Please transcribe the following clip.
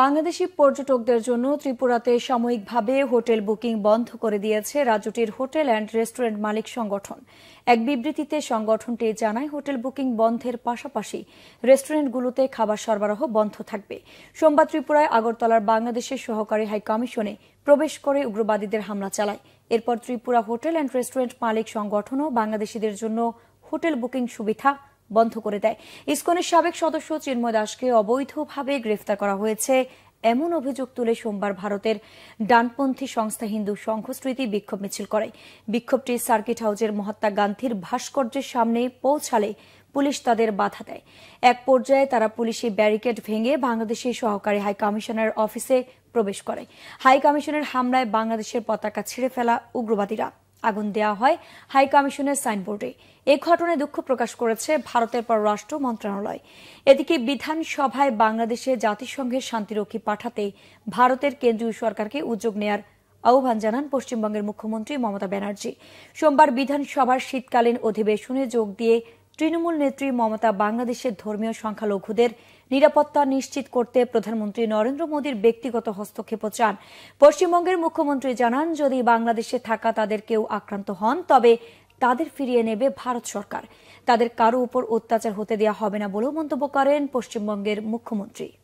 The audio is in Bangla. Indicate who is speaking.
Speaker 1: বাংলাদেশি পর্যটকদের জন্য ত্রিপুরাতে সাময়িকভাবে হোটেল বুকিং বন্ধ করে দিয়েছে রাজ্যটির হোটেল অ্যান্ড রেস্টুরেন্ট মালিক সংগঠন এক বিবৃতিতে সংগঠনটি জানায় হোটেল বুকিং বন্ধের পাশাপাশি রেস্টুরেন্টগুলোতে খাবার সরবরাহ বন্ধ থাকবে সোমবার ত্রিপুরায় আগরতলার বাংলাদেশের সহকারী হাইকমিশনে প্রবেশ করে উগ্রবাদীদের হামলা চালায় এরপর ত্রিপুরা হোটেল অ্যান্ড রেস্টুরেন্ট মালিক সংগঠনও বাংলাদেশিদের জন্য হোটেল বুকিং সুবিধা বন্ধ করে দেয় ইস্কনের সাবেক সদস্য চিন্ময় দাসকে অবৈধভাবে গ্রেফতার করা হয়েছে এমন অভিযোগ তুলে সোমবার ভারতের ডানপন্থী সংস্থা হিন্দু সংঘস্মৃতি বিক্ষোভ মিছিল করে বিক্ষোভটি সার্কিট হাউজের মহাত্মা গান্ধীর ভাস্কর্যের সামনে পৌঁছালে পুলিশ তাদের বাধা দেয় এক পর্যায়ে তারা পুলিশি ব্যারিকেড ভেঙে বাংলাদেশের সহকারী হাই কমিশনার অফিসে প্রবেশ করে হাই কমিশনের হামলায় বাংলাদেশের পতাকা ছিঁড়ে ফেলা উগ্রবাদীরা আগুন দেওয়া হয় হাই কমিশনের সাইনবোর্ডে এ ঘটনায় দুঃখ প্রকাশ করেছে ভারতের পররাষ্ট্র মন্ত্রণালয় এদিকে বিধানসভায় বাংলাদেশে জাতিসংঘের শান্তিরক্ষী পাঠাতে ভারতের কেন্দ্রীয় সরকারকে উদ্যোগ নেয়ার আহ্বান জানান পশ্চিমবঙ্গের মুখ্যমন্ত্রী মমতা ব্যানার্জি সোমবার বিধানসভার শীতকালীন অধিবেশনে যোগ দিয়ে তৃণমূল নেত্রী মমতা বাংলাদেশের ধর্মীয় সংখ্যালঘুদের নিরাপত্তা নিশ্চিত করতে প্রধানমন্ত্রী নরেন্দ্র মোদীর ব্যক্তিগত হস্তক্ষেপ চান পশ্চিমবঙ্গের মুখ্যমন্ত্রী জানান যদি বাংলাদেশে থাকা তাদের কেউ আক্রান্ত হন তবে তাদের ফিরিয়ে নেবে ভারত সরকার তাদের কারো উপর অত্যাচার হতে দেওয়া হবে না বলেও মন্তব্য করেন পশ্চিমবঙ্গের মুখ্যমন্ত্রী